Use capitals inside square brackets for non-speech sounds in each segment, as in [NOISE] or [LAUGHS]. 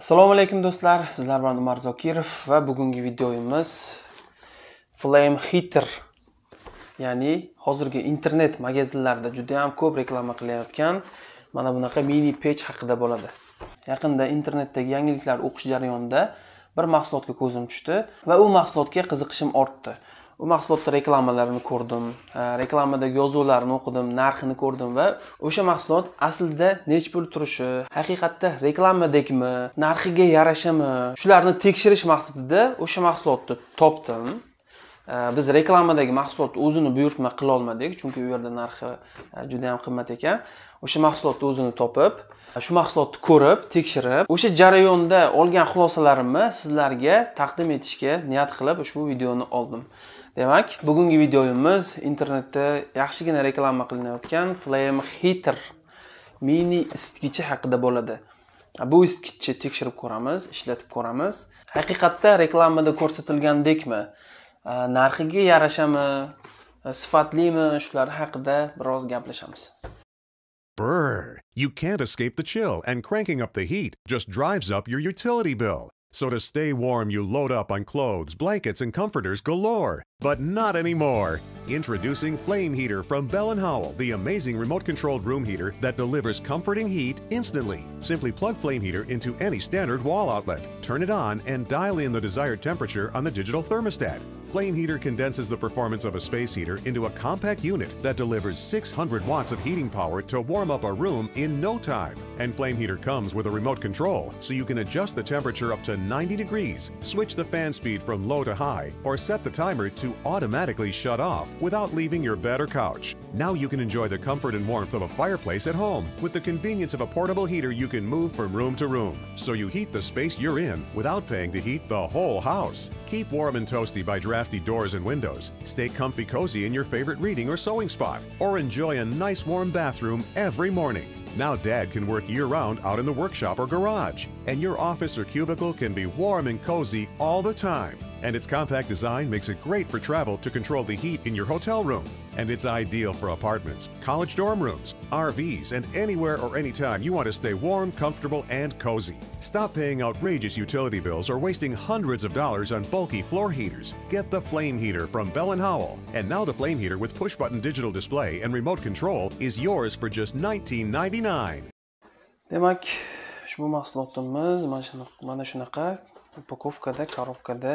assalomu alaykum do'stlar sizlar bilan umar zokirov va bugungi videoyimiz flame hitter ya'ni hozirgi internet magazinlarida juda ham ko'p reklama qilayotgan mana bunaqa mini pech haqida bo'ladi yaqinda internetdagi yangiliklar o'qish jarayonida bir mahsulotga ko'zim tushdi va u mahsulotga qiziqishim ortdi u mahsulotni reklamalarini ko'rdim e, reklamadagi yozuvlarni o'qidim narxini ko'rdim va o'sha mahsulot aslida nechi pul turishi haqiqatda reklamadekmi narxiga yarashami shularni tekshirish maqsadida o'sha mahsulotni topdim e, biz reklamadagi mahsulotni o'zini buyurtma qilolmadik chunki u yerda narxi e, juda yam qimmat ekan o'sha mahsulotni o'zini topib shu mahsulotni ko'rib tekshirib o'sha jarayonda olgan xulosalarimni sizlarga taqdim etishga niyat qilib ushbu videoni oldim demak bugungi videoyimiz internetda yaxshigina reklama qilinayotgan flame heater mini isitgichi haqida bo'ladi bu isitgichni tekshirib ko'ramiz ishlatib ko'ramiz haqiqatda reklamada ko'rsatilgandekmi narxiga yarashami sifatlimi shular haqida biroz gaplashamiz Brr, you can't escape the chill, and cranking up the heat just drives up your utility bill. So to stay warm, you load up on clothes, blankets, and comforters galore. but not anymore. Introducing Flame Heater from Bell & Howell, the amazing remote-controlled room heater that delivers comforting heat instantly. Simply plug Flame Heater into any standard wall outlet, turn it on, and dial in the desired temperature on the digital thermostat. Flame Heater condenses the performance of a space heater into a compact unit that delivers 600 watts of heating power to warm up a room in no time. And Flame Heater comes with a remote control, so you can adjust the temperature up to 90 degrees, switch the fan speed from low to high, or set the timer to automatically shut off without leaving your bed or couch. Now you can enjoy the comfort and warmth of a fireplace at home with the convenience of a portable heater you can move from room to room. So you heat the space you're in without paying to heat the whole house. Keep warm and toasty by drafty doors and windows. Stay comfy cozy in your favorite reading or sewing spot. Or enjoy a nice warm bathroom every morning. Now dad can work year-round out in the workshop or garage, and your office or cubicle can be warm and cozy all the time and its compact design makes it great for travel to control the heat in your hotel room. And it's ideal for apartments, college dorm rooms, RVs, and anywhere or anytime you want to stay warm, comfortable, and cozy. Stop paying outrageous utility bills or wasting hundreds of dollars on bulky floor heaters. Get the Flame Heater from Bell & Howell. And now the Flame Heater with push-button digital display and remote control is yours for just $19.99. Demak, ushbu mahsulotimiz mana shunaqa upakovkada, korobkada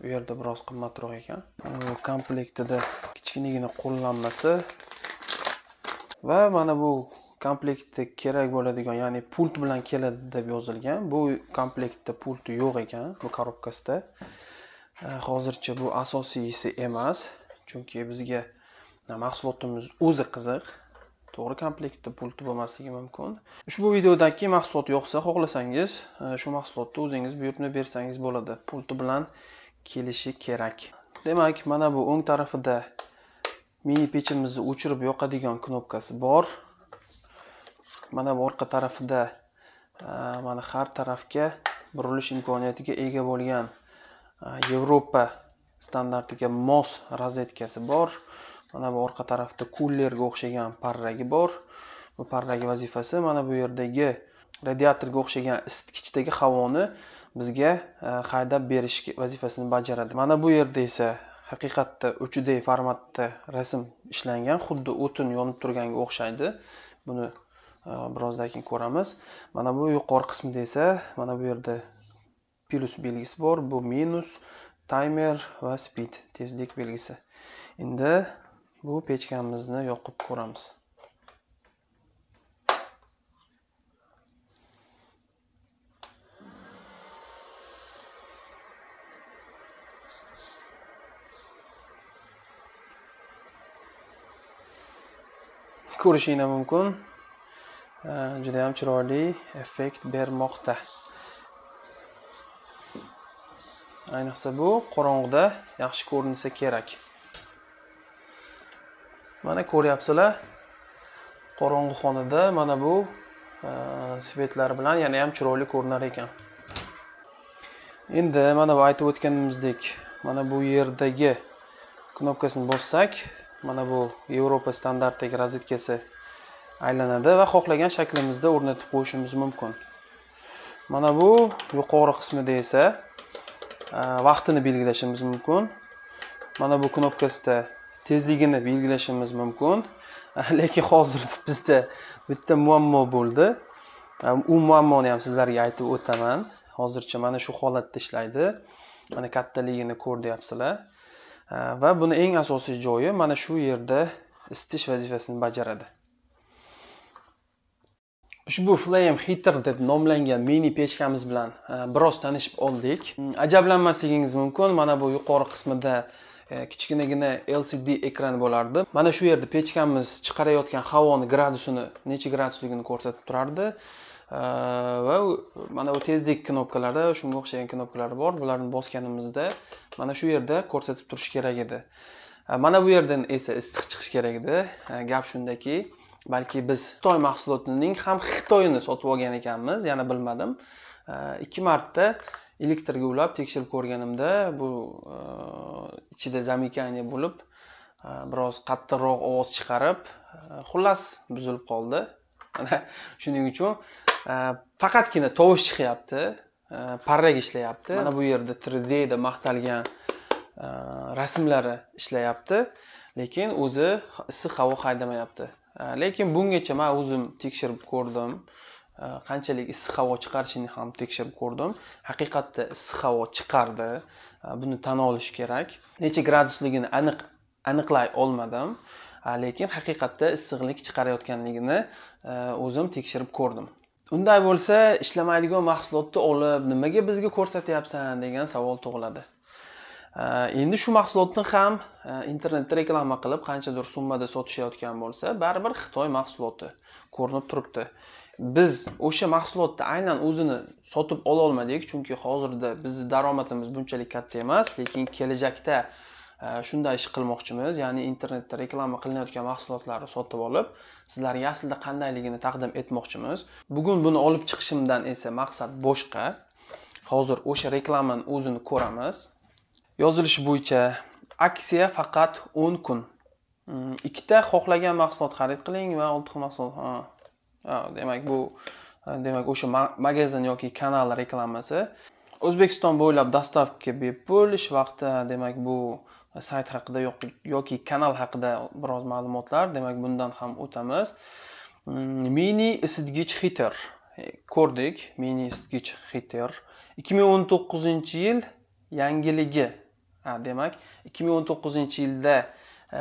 u yerda biroz qimmatroq ekan komplektida kichkinagina qo'llanmasi va mana bu komplektda kerak bo'ladigan ya'ni pult bilan keladi deb yozilgan bu komplektda pulti yo'q ekan bu korobkasida e, hozircha bu asosiysi emas chunki bizga mahsulotimiz o'zi qiziq to'g'ri komplektda pulti bo'lmasligi mumkin ushbu videodan keyin mahsulot yoqsa xohlasangiz e, shu mahsulotni o'zingiz buyurtma bersangiz bo'ladi pulti bilan kelishi kerak demak mana bu o'ng tarafida mini pechimizni o'chirib yoqadigan knopkasi bor mana bu orqa tarafida mana har tarafga burilish imkoniyatiga ega bo'lgan yevropa standartiga mos rozetkasi bor mana bu orqa tarafda kullerga o'xshagan parragi bor bu parragi vazifasi mana bu yerdagi radiatorga o'xshagan isitgichdagi havoni bizga e, haydab berish vazifasini bajaradi mana bu yerda esa haqiqatda uch d formatda rasm ishlangan xuddi o'tin yonib turganga o'xshaydi buni e, birozdan keyin ko'ramiz mana bu yuqori qismida esa mana bu yerda plyus belgisi bor bu minus taymer va speed tezlik belgisi endi bu pechkamizni yoqib ko'ramiz ko'rishingiz mumkin juda ham chiroyli effekt bermoqda ayniqsa bu qorong'uda yaxshi ko'rinsa kerak mana ko'ryapsizlar qorong'u xonada mana bu svetlar bilan yana ham chiroyli ko'rinar ekan endi mana bu aytib o'tganimizdek mana bu yerdagi knopkasini bossak mana bu yevropa standartdagi rozetkasi aylanadi va xohlagan shaklimizda o'rnatib qo'yishimiz mumkin mana bu yuqori qismida esa e, vaqtini belgilashimiz mumkin mana bu knopkasida tezligini belgilashimiz mumkin [LAUGHS] lekin hozir [LAUGHS] bizda bitta muammo bo'ldi e, u muammoni ham sizlarga aytib o'taman hozircha mana shu holatda ishlaydi mana kattaligini ko'ryapsizlar va buni eng asosiy joyi mana shu yerda isitish vazifasini bajaradi ushbu flame heater deb nomlangan mini pechkamiz bilan biroz tanishib oldik hmm, ajablanmasligingiz mumkin mana bu yuqori qismida e, kichkinagina lcd ekran bo'lardi mana shu yerda pechkamiz chiqarayotgan havoni gradusini necha gradusligini ko'rsatib turardi va mana bu tezlik knopkalari shunga o'xshagan knopkalar bor bularni bosganimizda mana shu yerda ko'rsatib turish kerak edi e, mana bu yerdan esa issiq chiqish kerak edi e, gap shundaki balki biz xitoy mahsulotining ham xitoyini sotib olgan ekanmiz yana bilmadim e, ikki marta elektrga ulab tekshirib ko'rganimda bu ichida zamykание bo'lib biroz qattiqroq ovoz chiqarib xullas buzilib qoldi [LAUGHS] shuning uchun faqatgina tovush chiqyapti parrak ishlayapti mana bu yerda 3d da maqtalgan e, rasmlari ishlayapti lekin o'zi issiq havo haydamayapti e, lekin bungacha man o'zim tekshirib ko'rdim e, qanchalik issiq havo chiqarishini ham tekshirib ko'rdim haqiqatda issiq havo chiqardi buni tan olish kerak necha gradusligini aniq aniqlay olmadim lekin haqiqatda issiqlik chiqarayotganligini o'zim tekshirib ko'rdim unday bo'lsa ishlamaydigan mahsulotni olib nimaga bizga ko'rsatyapsan degan savol tug'iladi endi shu mahsulotni ham e, internetda reklama qilib qanchadir summada sotishayotgan bo'lsa baribir xitoy mahsuloti ko'rinib turibdi biz o'sha mahsulotni aynan o'zini sotib ololmadik chunki hozirda bizni daromadimiz bunchalik katta emas lekin kelajakda shunday ish qilmoqchimiz ya'ni internetda reklama qilinayotgan mahsulotlarni sotib olib sizlarga aslida qandayligini taqdim etmoqchimiz bugun buni olib chiqishimdan esa maqsad boshqa hozir o'sha reklamani o'zini ko'ramiz yozilishi bo'yicha aksiya faqat o'n kun mm, ikkita xohlagan mahsulot xarid qiling va olti xil mahsulot demak bu demak o'sha magazin yoki kanal reklamasi o'zbekiston bo'ylab dostavka bepul ish vaqti demak bu sayt haqida yoki kanal haqida biroz ma'lumotlar demak bundan ham o'tamiz mm, mini isitgich hiter e, ko'rdik mini isitgich hiter 2019 yil yangiligi ha, demak 2019 yilda e,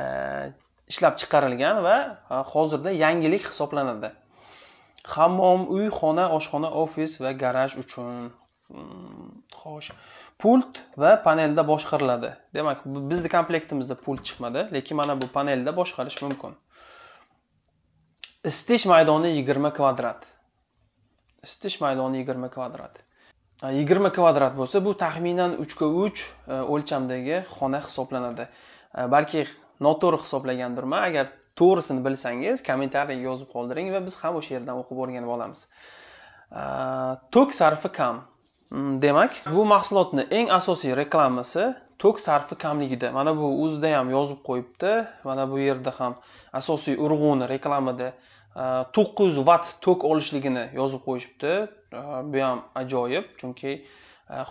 ishlab chiqarilgan va e, hozirda yangilik hisoblanadi hammom uy xona oshxona ofis va garaj uchun xo'sh pult va panelda boshqariladi demak bizni komplektimizda pult chiqmadi lekin mana bu panelda boshqarish mumkin isitish maydoni yigirma kvadrat isitish maydoni yigirma kvadrat yigirma kvadrat bo'lsa bu taxminan uchga uch e, o'lchamdagi xona hisoblanadi e, balki noto'g'ri hisoblagandirman agar to'g'risini bilsangiz kommentariyga yozib qoldiring va biz ham o'sha yerdan o'qib o'rganib olamiz e, tok sarfi kam Mm, demak bu mahsulotni eng asosiy reklamasi tok sarfi kamligida mana bu o'zida ham yozib qo'yibdi mana bu yerda ham asosiy urg'uni reklamada to'qqiz yuz vatt tok olishligini yozib qo'yishibdi bu ham ajoyib chunki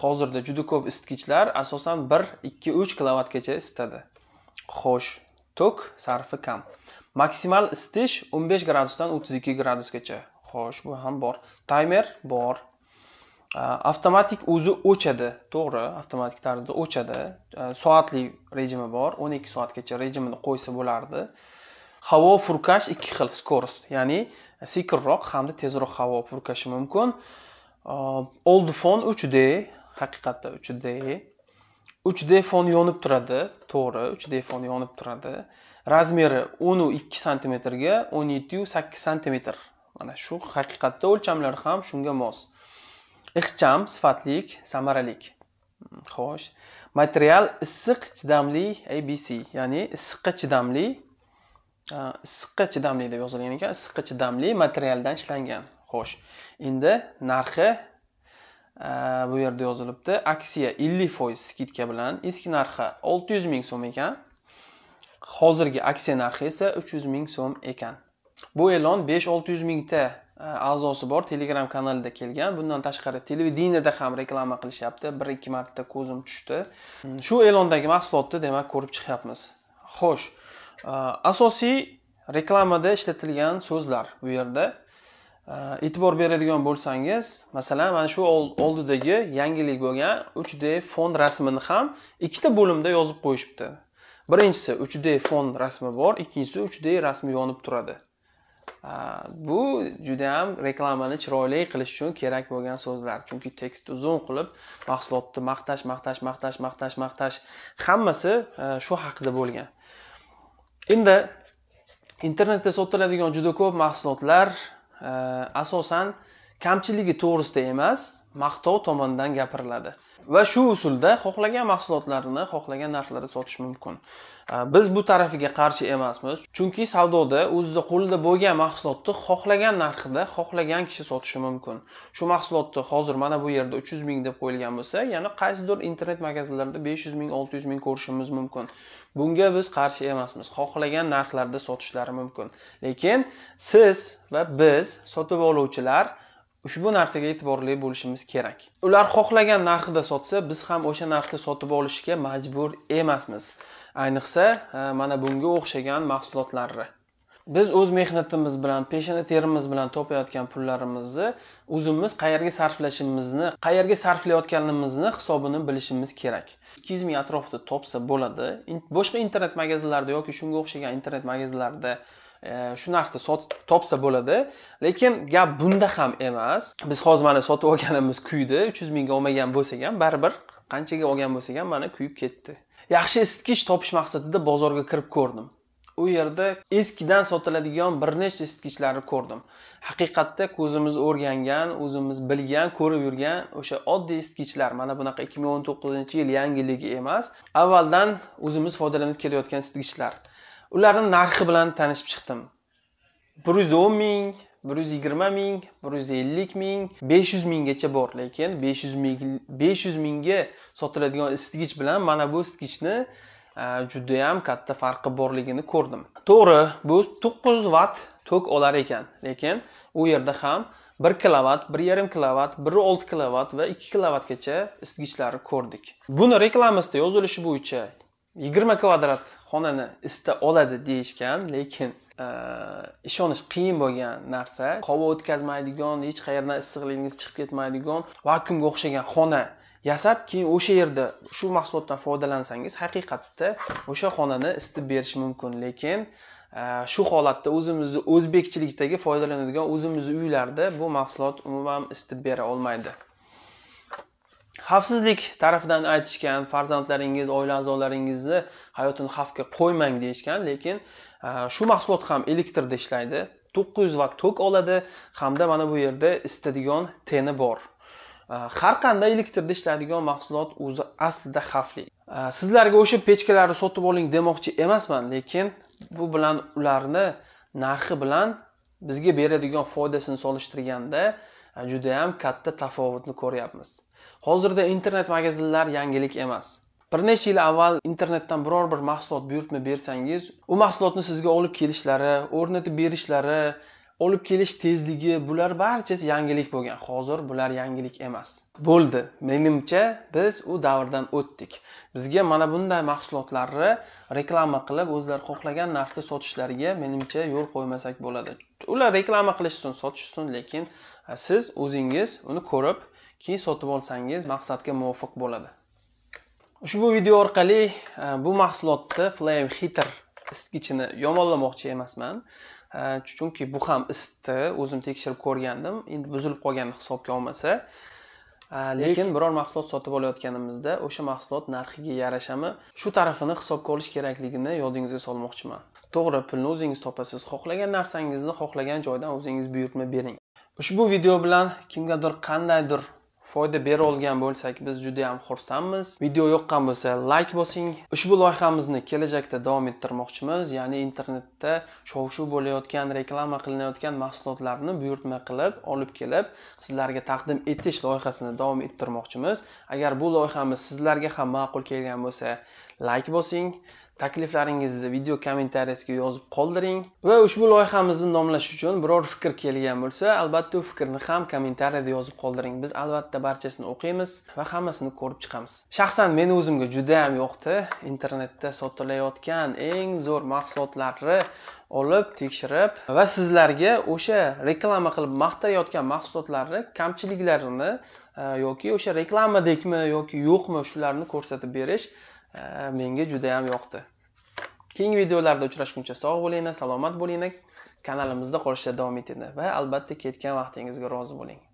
hozirda juda ko'p isitgichlar asosan bir ikki uch kilovattgacha isitadi xo'sh tok sarfi kam maksimal isitish 15 gradusdan 32 gradusgacha xo'sh bu ham bor taymer bor avtomatik э, o'zi o'chadi to'g'ri avtomatik tarzda o'chadi э, soatli rejimi bor 12 soatgacha rejimini qo'ysa bo'lardi havo furkash ikki xil skorost ya'ni sekinroq hamda tezroq havo furkashi mumkin э, old fon 3D haqiqatda 3D 3D fon yonib turadi to'g'ri 3D fon yonib turadi razmeri o'n u 2 santimetrga 17 u 8 santimetr mana shu haqiqatda o'lchamlar ham shunga mos ixcham sifatlik samaralik xo'sh material issiq chidamli abc ya'ni issiqqa chidamli issiqqa chidamli deb yozilgan ekan issiqqa chidamli materialdan ishlangan xo'sh endi narxi bu yerda yozilibdi aksiya ellik foiz skidka bilan eski narxi olti yuz ming so'm ekan hozirgi aksiya narxi esa uch yuz ming so'm ekan bu e'lon besh olti yuz mingta a'zosi bor telegram kanalida kelgan bundan tashqari televideniyada ham reklama qilishyapti bir ikki marta ko'zim tushdi hmm, shu e'londagi mahsulotni demak ko'rib chiqyapmiz xo'sh asosiy reklamada ishlatilgan so'zlar bu yerda e'tibor beradigan bo'lsangiz masalan mana shu oldidagi yangilik bo'lgan 3d fon rasmini ham ikkita bo'limda yozib qo'yishibdi birinchisi 3d fon rasmi bor ikkinchisi 3d rasmi yonib turadi bu juda ham reklamani chiroyli qilish uchun kerak bo'lgan so'zlar chunki tekst uzun qilib mahsulotni maqtash maqtash maqtash maqtash maqtash hammasi e, shu haqida bo'lgan endi internetda sotiladigan juda ko'p mahsulotlar e, asosan kamchiligi to'g'risida emas maqtov tomonidan gapiriladi va shu usulda xohlagan mahsulotlarni xohlagan narxlarda sotish mumkin biz bu tarafiga qarshi emasmiz chunki savdoda o'zida qo'lida bo'lgan mahsulotni xohlagan narxida xohlagan kishi sotishi mumkin shu mahsulotni hozir mana bu yerda uch yuz ming deb qo'yilgan bo'lsa yana qaysidir internet magazinlarda besh yuz ming olti yuz ming ko'rishimiz mumkin bunga biz qarshi emasmiz xohlagan narxlarda sotishlari mumkin lekin siz va biz sotib oluvchilar ushbu narsaga e'tiborli bo'lishimiz kerak ular xohlagan narxida sotsa biz ham o'sha narxda sotib olishga majbur emasmiz ayniqsa e, mana bunga o'xshagan mahsulotlarni biz o'z mehnatimiz bilan peshona terimiz bilan topayotgan pullarimizni o'zimiz qayerga sarflashimizni qayerga sarflayotganimizni hisobini bilishimiz kerak ikki yuz ming atrofida topsa bo'ladi boshqa internet magazinlarda yoki shunga o'xshagan internet magazinlarda E, shu narxda topsa bo'ladi lekin gap bunda ham emas biz hozir mana sotib olganimiz kuydi uch yuz mingga olmagan bo'lsak ham baribir qanchaga olgan bo'lsak ham mana kuyib ketdi yaxshi isitgich topish maqsadida bozorga kirib ko'rdim u yerda eskidan sotiladigan bir nechta isitgichlarni ko'rdim haqiqatda ko'zimiz o'rgangan o'zimiz bilgan ko'rib yurgan o'sha oddiy isitgichlar mana bunaqa ikki ming o'n to'qqizinchi yil yangiligi emas avvaldan o'zimiz foydalanib kelayotgan isitgichlar ularni narxi bilan tanishib chiqdim bir yuz o'n ming bir yuz yigirma ming bir yuz ellik ming besh yuz minggacha bor lekin besh yuz ming besh yuz mingga sotiladigan isitgich bilan mana bu isitgichni e, judayam katta farqi borligini ko'rdim to'g'ri bu to'qqiz yuz vatt tok olar ekan lekin u yerda ham bir kilovat bir yarim kilovat bir olti kilovat va ikki kilovatgacha isitgichlarni ko'rdik buni reklamasida yozilishi bo'yicha yigirma kvadrat xonani isita oladi deyishgan lekin e, ishonish qiyin bo'lgan narsa havo o'tkazmaydigan hech qayerdan issiqligingiz chiqib ketmaydigan vakuumga o'xshagan xona yasab keyin o'sha yerda shu mahsulotdan foydalansangiz haqiqatda o'sha xonani isitib berishi mumkin lekin e, shu holatda o'zimizni o'zbekchilikdagi foydalanadigan o'zimizni uylarda bu mahsulot umuman isitib bera olmaydi xavfsizlik tarafidan aytishgan farzandlaringiz oila a'zolaringizni hayotini xavfga qo'ymang deyishgan lekin e, shu mahsulot ham elektrda ishlaydi to'qqiz yuz vatt tok oladi hamda mana bu yerda isitadigan teni bor e, har qanday elektrda ishlaydigan mahsulot o'zi aslida xavfli e, sizlarga o'sha pechkalarni sotib oling demoqchi emasman lekin bu bilan ularni narxi bilan bizga beradigan foydasini solishtirganda juda ham katta tafovutni ko'ryapmiz hozirda internet magazinlar yangilik emas bir necha yil avval internetdan biror bir mahsulot buyurtma bersangiz u mahsulotni sizga olib kelishlari o'rnatib berishlari olib kelish tezligi bular barchasi yangilik bo'lgan hozir bular yangilik emas bo'ldi menimcha biz u davrdan o'tdik bizga mana bunday mahsulotlarni reklama qilib o'zlari xohlagan narxda sotishlariga menimcha yo'l qo'ymasak bo'ladi ular reklama qilishsin sotishsin lekin siz o'zingiz uni ko'rib keyin sotib olsangiz maqsadga muvofiq bo'ladi ushbu video orqali bu mahsulotni flame heater isitgichini yomonlamoqchi emasman chunki bu ham isitdi o'zim tekshirib ko'rgandim endi buzilib qolganini hisobga olmasa lekin biror mahsulot sotib olayotganimizda o'sha mahsulot narxiga yarashami shu tarafini hisobga olish kerakligini yodingizga solmoqchiman to'g'ri pulni o'zingiz topasiz xohlagan narsangizni xohlagan joydan o'zingiz buyurtma bering ushbu video bilan kimgadir qandaydir foyda bera olgan bo'lsak biz juda ham xursandmiz video yoqqan bo'lsa like bosing ushbu loyihamizni kelajakda davom ettirmoqchimiz ya'ni internetda shov shuv bo'layotgan reklama qilinayotgan mahsulotlarni buyurtma qilib olib kelib sizlarga taqdim etish loyihasini davom ettirmoqchimiz agar bu loyihamiz sizlarga ham ma'qul kelgan bo'lsa like bosing takliflaringizni video kommentariyasiga yozib qoldiring va ushbu loyihamizni nomlash uchun biror fikr kelgan bo'lsa albatta u fikrni ham kommentariyada yozib qoldiring biz albatta barchasini o'qiymiz va hammasini ko'rib chiqamiz shaxsan meni o'zimga juda ham yoqdi internetda sotilayotgan eng zo'r mahsulotlarni olib tekshirib va sizlarga o'sha reklama qilib maqtayotgan mahsulotlarni kamchiliklarini e, yoki o'sha reklamadekmi yoki yo'qmi shularni ko'rsatib berish menga juda ham yoqdi keyingi videolarda uchrashguncha sog' bo'linglar salomat bo'linglar kanalimizda qolishda davom etinglar va albatta ketgan vaqtingizga rozi bo'ling